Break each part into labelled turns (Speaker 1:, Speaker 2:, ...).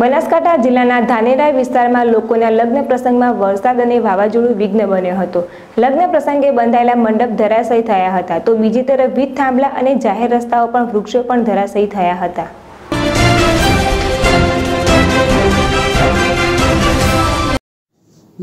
Speaker 1: બનાસકાંઠા જિલ્લાના ધાનેરા વિસ્તારમાં લોકોના લગ્ન પ્રસંગમાં વરસાદ અને વાવાઝોડું વિઘ્ન બન્યો હતો લગ્ન પ્રસંગે બંધાયેલા મંડપ ધરાશયી થયા હતા તો બીજી તરફ વીજ થાંભલા અને જાહેર રસ્તાઓ પણ વૃક્ષો પણ ધરાશયી થયા હતા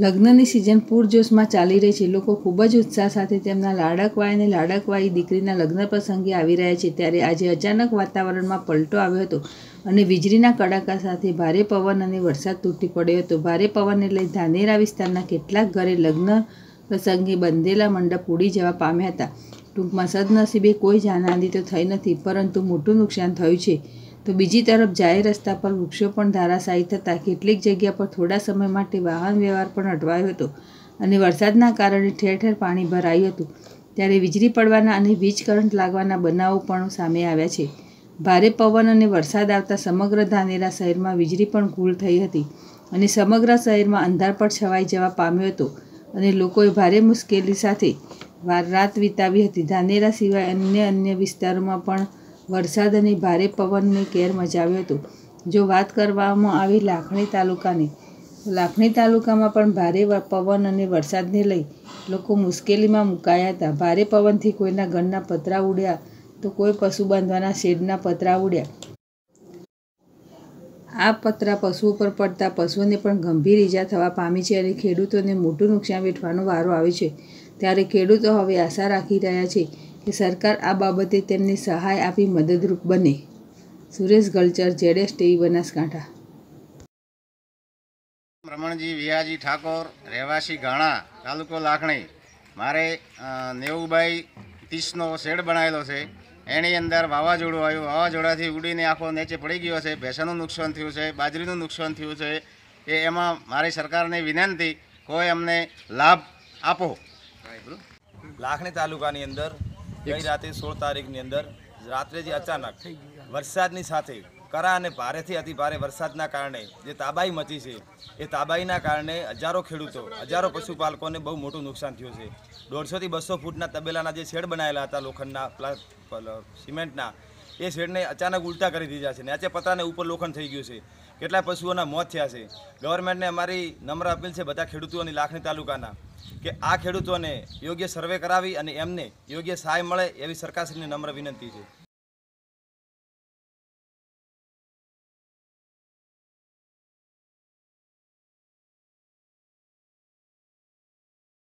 Speaker 1: લગ્નની સિઝન પૂરજોશમાં ચાલી રહી છે લોકો ખૂબ જ ઉત્સાહ સાથે તેમના લાડકવાય અને લાડકવાઈ દીકરીના લગ્ન પ્રસંગે આવી રહ્યા છે ત્યારે આજે અચાનક વાતાવરણમાં પલટો આવ્યો હતો અને વીજળીના કડાકા સાથે ભારે પવન અને વરસાદ તૂટી પડ્યો હતો ભારે પવનને લઈ ધાનેરા વિસ્તારના કેટલાક ઘરે લગ્ન પ્રસંગે બંધેલા મંડપ ઉડી જવા પામ્યા હતા ટૂંકમાં સદનસીબે કોઈ જાનહાની તો થઈ નથી પરંતુ મોટું નુકસાન થયું છે તો બીજી તરફ જાહેર રસ્તા પર વૃક્ષો પણ ધરાશાયી થતાં કેટલીક જગ્યા પર થોડા સમય માટે વાહન વ્યવહાર પણ અટવાયો હતો અને વરસાદના કારણે ઠેર ઠેર પાણી ભરાયું હતું ત્યારે વીજળી પડવાના અને વીજ કરંટ લાગવાના બનાવો પણ સામે આવ્યા છે ભારે પવન અને વરસાદ આવતા સમગ્ર ધાનેરા શહેરમાં વીજળી પણ ગુલ થઈ હતી અને સમગ્ર શહેરમાં અંધારપટ છવાઈ જવા પામ્યો હતો અને લોકોએ ભારે મુશ્કેલી સાથે રાત વિતાવી હતી ધાનેરા સિવાય અન્ય અન્ય વિસ્તારોમાં પણ વરસાદ અને ભારે પવનને કેર મચાવ્યો હતો જો વાત કરવામાં આવી લાખણી તાલુકાની લાખણી તાલુકામાં પણ ભારે પવન અને વરસાદને લઈ લોકો મુશ્કેલીમાં મુકાયા હતા ભારે પવનથી કોઈના ઘરના પતરા ઉડ્યા તો કોઈ પશુ બાંધવાના શેડના પતરા ઉડ્યા આ પતરા પશુઓ પર પડતા પશુઓને પણ ગંભીર ઈજા થવા પામી છે અને ખેડૂતોને મોટું નુકસાન વેઠવાનો વારો આવે છે ત્યારે ખેડૂતો હવે આશા રાખી રહ્યા છે કે સરકાર આ બાબતે તેમને સહાય આપી મદદરૂપ બને સુરેશ ગલચર જેડેસ ટીવી બનાસકાંઠા
Speaker 2: રમણજી વિયાજી ઠાકોર રહેવાસી ઘાણા તાલુકો લાખણી મારે નેવુંબાઈ ત્રીસનો શેડ બનાવેલો છે એની અંદર વાવાઝોડું આવ્યું વાવાઝોડાથી ઉડીને આખો નીચે પડી ગયો છે ભેંસાનું નુકસાન થયું છે બાજરીનું નુકસાન થયું છે કે એમાં મારી સરકારને વિનંતી કોઈ અમને લાભ આપો
Speaker 3: લાખણી તાલુકાની અંદર ગઈ રાતે સોળ તારીખની અંદર રાત્રે જે અચાનક વરસાદની સાથે કરા અને ભારેથી અતિ ભારે વરસાદના કારણે જે તાબાઈ મચી છે એ તાબાઈના કારણે હજારો ખેડૂતો હજારો પશુપાલકોને બહુ મોટું નુકસાન થયું છે દોઢસોથી બસો ફૂટના તબેલાના જે શેડ બનાવેલા હતા લોખંડના સિમેન્ટના એ શેડને અચાનક ઉલટા કરી દીધા છે નેચે પતાને ઉપર લોખંડ થઈ ગયું છે કેટલા પશુઓના મોત થયા છે ગવર્મેન્ટને અમારી નમ્ર અપીલ છે બધા ખેડૂતોની લાખણી તાલુકાના કે આ ખેડૂતોને યોગ્ય સર્વે કરાવી અને એમને યોગ્ય સહાય મળે એવી સરકારશ્રીને નમ્ર વિનંતી છે